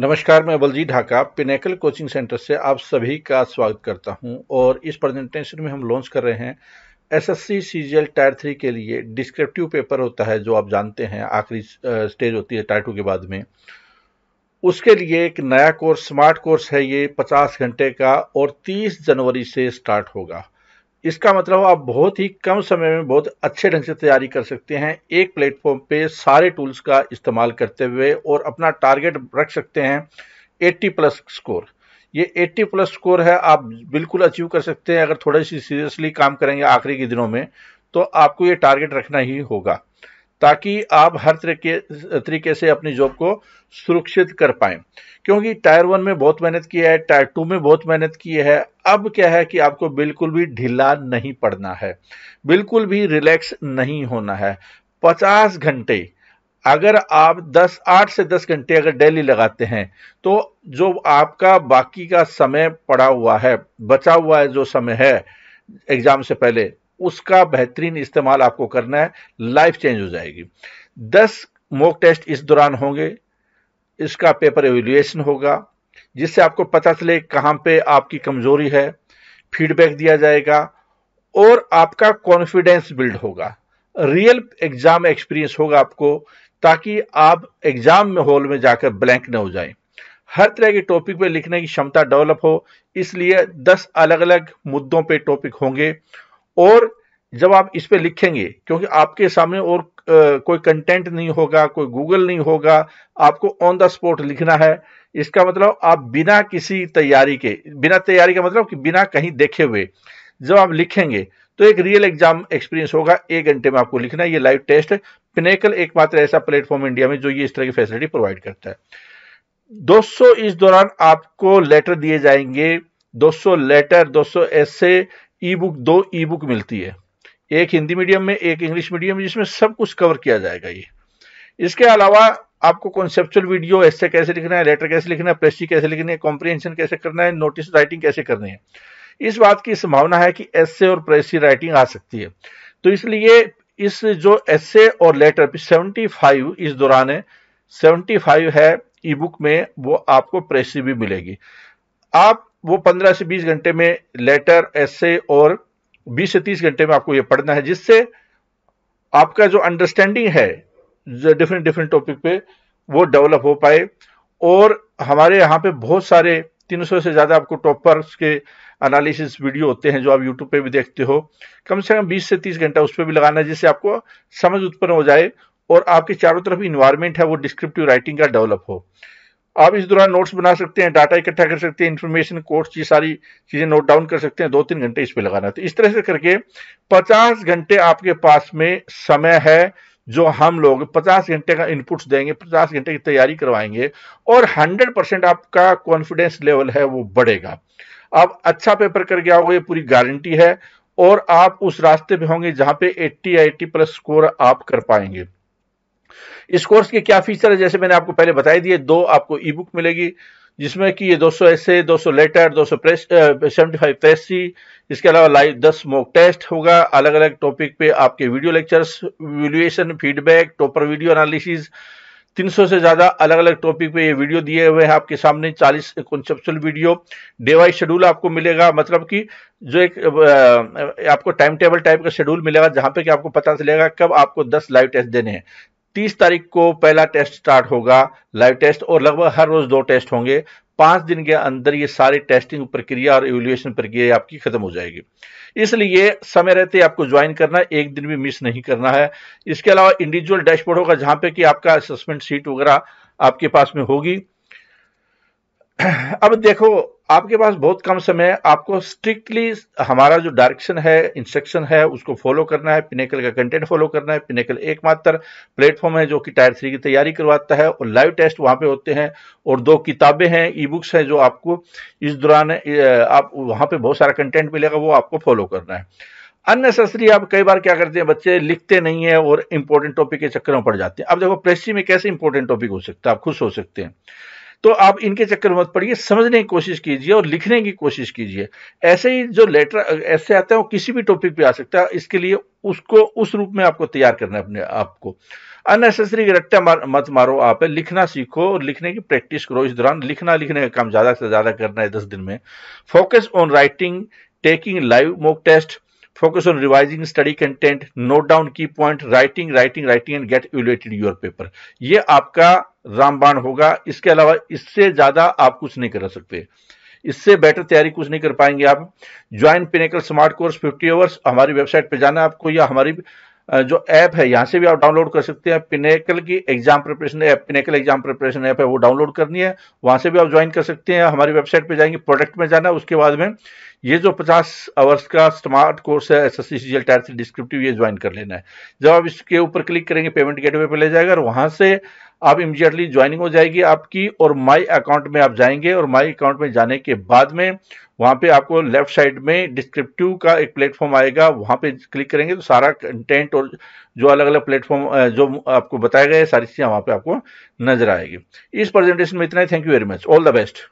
नमस्कार मैं Balji Dhaka Pinnacle coaching centre से आप सभी का स्वागत करता हूं और इस प्रेजेंटेशन में हम लॉन्च कर रहे हैं एसएससी सीजीएल टायर थ्री के लिए डिस्क्रिप्टिव पेपर होता है जो आप जानते हैं आखिरी स्टेज होती है टायर टू के बाद में उसके लिए एक नया कोर्स स्मार्ट कोर्स है ये पचास घंटे का और तीस जनवरी से स्टार्ट होगा इसका मतलब आप बहुत ही कम समय में बहुत अच्छे ढंग से तैयारी कर सकते हैं एक प्लेटफॉर्म पे सारे टूल्स का इस्तेमाल करते हुए और अपना टारगेट रख सकते हैं 80 प्लस स्कोर ये 80 प्लस स्कोर है आप बिल्कुल अचीव कर सकते हैं अगर थोड़ी सी सीरियसली काम करेंगे आखिरी के दिनों में तो आपको ये टारगेट रखना ही होगा ताकि आप हर तरीके तरीके से अपनी जॉब को सुरक्षित कर पाए क्योंकि टायर वन में बहुत मेहनत की है टायर टू में बहुत मेहनत की है अब क्या है कि आपको बिल्कुल भी ढीला नहीं पड़ना है बिल्कुल भी रिलैक्स नहीं होना है पचास घंटे अगर आप 10 8 से 10 घंटे अगर डेली लगाते हैं तो जो आपका बाकी का समय पड़ा हुआ है बचा हुआ है जो समय है एग्जाम से पहले उसका बेहतरीन इस्तेमाल आपको करना है लाइफ चेंज हो जाएगी दस मॉक टेस्ट इस दौरान होंगे इसका पेपर एवेल्युएशन होगा जिससे आपको पता चले कहाँ पे आपकी कमजोरी है फीडबैक दिया जाएगा और आपका कॉन्फिडेंस बिल्ड होगा रियल एग्जाम एक्सपीरियंस होगा आपको ताकि आप एग्जाम में हॉल में जाकर ब्लैंक न हो जाए हर तरह के टॉपिक पे लिखने की क्षमता डेवलप हो इसलिए 10 अलग अलग मुद्दों पे टॉपिक होंगे और जब आप इस पर लिखेंगे क्योंकि आपके सामने और कोई कंटेंट नहीं होगा कोई गूगल नहीं होगा आपको ऑन द स्पॉट लिखना है इसका मतलब आप बिना किसी तैयारी के बिना तैयारी का मतलब कि बिना कहीं देखे हुए जब आप लिखेंगे तो एक रियल एग्जाम एक्सपीरियंस होगा एक घंटे में आपको लिखना है ये लाइव टेस्ट पिनेकल एकमात्र ऐसा प्लेटफॉर्म इंडिया में जो ये इस तरह की फैसिलिटी प्रोवाइड करता है 200 इस दौरान आपको लेटर दिए जाएंगे 200 लेटर 200 ऐसे ई बुक दो ई बुक मिलती है एक हिंदी मीडियम में एक इंग्लिश मीडियम में जिसमें सब कुछ कवर किया जाएगा ये इसके अलावा आपको कॉन्सेप्चुअल वीडियो ऐसे कैसे लिखना है लेटर कैसे लिखना है प्रेसी कैसे लिखनी है कॉम्प्रिहेंशन कैसे करना है नोटिस राइटिंग कैसे करनी है इस बात की संभावना है कि एस और प्रेसी राइटिंग आ सकती है तो इसलिए इस जो एस और लेटर सेवेंटी फाइव इस दौरान है सेवेंटी फाइव है ई बुक में वो आपको प्रेसी भी मिलेगी आप वो पंद्रह से बीस घंटे में लेटर एसे और बीस से तीस घंटे में आपको ये पढ़ना है जिससे आपका जो अंडरस्टैंडिंग है डिफरेंट डिफरेंट टॉपिक पे वो डेवलप हो पाए और हमारे यहाँ पे बहुत सारे 300 से ज़्यादा आपको टॉपर्स के एनालिसिस वीडियो होते हैं जो आप यूट्यूब पे भी देखते हो कम से कम 20 से 30 घंटा उस पर भी लगाना है जिससे आपको समझ उत्पन्न हो जाए और आपके चारों तरफ इन्वायरमेंट है वो डिस्क्रिप्टिव राइटिंग का डेवलप हो आप इस दौरान नोट्स बना सकते हैं डाटा इकट्ठा कर सकते हैं इन्फॉर्मेशन कोर्स ये सारी चीज़ें नोट डाउन कर सकते हैं दो तीन घंटे इस पर लगाना तो इस तरह से करके पचास घंटे आपके पास में समय है जो हम लोग 50 घंटे का इनपुट्स देंगे 50 घंटे की तैयारी करवाएंगे और 100 परसेंट आपका कॉन्फिडेंस लेवल है वो बढ़ेगा आप अच्छा पेपर करके आओगे पूरी गारंटी है और आप उस रास्ते पे होंगे जहां पे 80 आई प्लस स्कोर आप कर पाएंगे इस कोर्स के क्या फीचर है जैसे मैंने आपको पहले बताई दिए दो आपको ई बुक मिलेगी जिसमें कि ये 200 सौ ऐसे 200 letter 200 press seventy five test इसके अलावा लाइव 10 मॉक टेस्ट होगा अलग अलग टॉपिक पे आपके video lectures valuation feedback topper video analysis 300 से ज्यादा अलग अलग टॉपिक पे ये वीडियो दिए हुए हैं आपके सामने 40 conceptual video day wise schedule आपको मिलेगा मतलब कि जो एक आपको टाइम टेबल टाइप का शेड्यूल मिलेगा जहां पे कि आपको पता चलेगा कब आपको 10 लाइव टेस्ट देने हैं 30 तारीख को पहला टेस्ट स्टार्ट होगा लाइव टेस्ट और लगभग हर रोज दो टेस्ट होंगे पांच दिन के अंदर ये सारी टेस्टिंग प्रक्रिया और एवोल्यूशन प्रक्रिया आपकी खत्म हो जाएगी इसलिए समय रहते आपको ज्वाइन करना एक दिन भी मिस नहीं करना है इसके अलावा इंडिविजुअल डैशबोर्ड होगा जहां पे कि आपका असेसमेंट सीट वगैरह आपके पास में होगी अब देखो आपके पास बहुत कम समय आपको स्ट्रिक्टली हमारा जो डायरेक्शन है इंस्ट्रक्शन है उसको फॉलो करना है पिनेकल का कंटेंट फॉलो करना है पिनेकल एकमात्र प्लेटफॉर्म है जो कि टायर थ्री की तैयारी करवाता है और लाइव टेस्ट वहां पे होते हैं और दो किताबें हैं ई बुक्स हैं जो आपको इस दौरान आप वहां पर बहुत सारा कंटेंट मिलेगा वो आपको फॉलो करना है अननेसेसरी आप कई बार क्या करते हैं बच्चे लिखते नहीं है और इंपॉर्टेंट टॉपिक के चक्कर में पड़ जाते हैं अब देखो प्रेस्टी में कैसे इंपॉर्टेंट टॉपिक हो सकता है आप खुश हो सकते हैं तो आप इनके चक्कर मत पड़िए समझने की कोशिश कीजिए और लिखने की कोशिश कीजिए ऐसे ही जो लेटर ऐसे आता है वो किसी भी टॉपिक पे आ सकता है इसके लिए उसको उस रूप में आपको तैयार करना है अपने आप को अननेसेसरी रट्टा मार, मत मारो आप है लिखना सीखो और लिखने की प्रैक्टिस करो इस दौरान लिखना लिखने का काम ज़्यादा से ज़्यादा करना है दस दिन में focus on writing taking live mock test focus on revising study content note down key point writing writing writing and get evaluated your paper ये आपका रामबाण होगा इसके अलावा इससे ज़्यादा आप कुछ नहीं कर सकते इससे बेटर तैयारी कुछ नहीं कर पाएंगे आप join Pinnacle smart course 50 hours हमारी वेबसाइट पर जाना आपको या हमारी जो ऐप है यहाँ से भी आप डाउनलोड कर सकते हैं पिनेकल की exam preparation app Pinnacle exam preparation app है वो डाउनलोड करनी है वहाँ से भी आप ज्वाइन कर सकते हैं हमारी वेबसाइट पे जाएंगे प्रोडक्ट में जाना उसके बाद में ये जो 50 आवर्स का स्मार्ट कोर्स है S S C C L tier descriptive ये ज्वाइन कर लेना है जब आप इसके ऊपर क्लिक करेंगे पेमेंट गेटवे पर ले जाएगा और वहाँ से आप इमीजिएटली ज्वाइनिंग हो जाएगी आपकी और माई अकाउंट में आप जाएंगे और माई अकाउंट में जाने के बाद में वहां पे आपको लेफ्ट साइड में डिस्क्रिप्टिव का एक प्लेटफॉर्म आएगा वहां पे क्लिक करेंगे तो सारा कंटेंट और जो अलग अलग प्लेटफॉर्म जो आपको बताया गया है सारी चीज़ें वहां पे आपको नजर आएगी इस प्रेजेंटेशन में इतना ही thank you very much all the best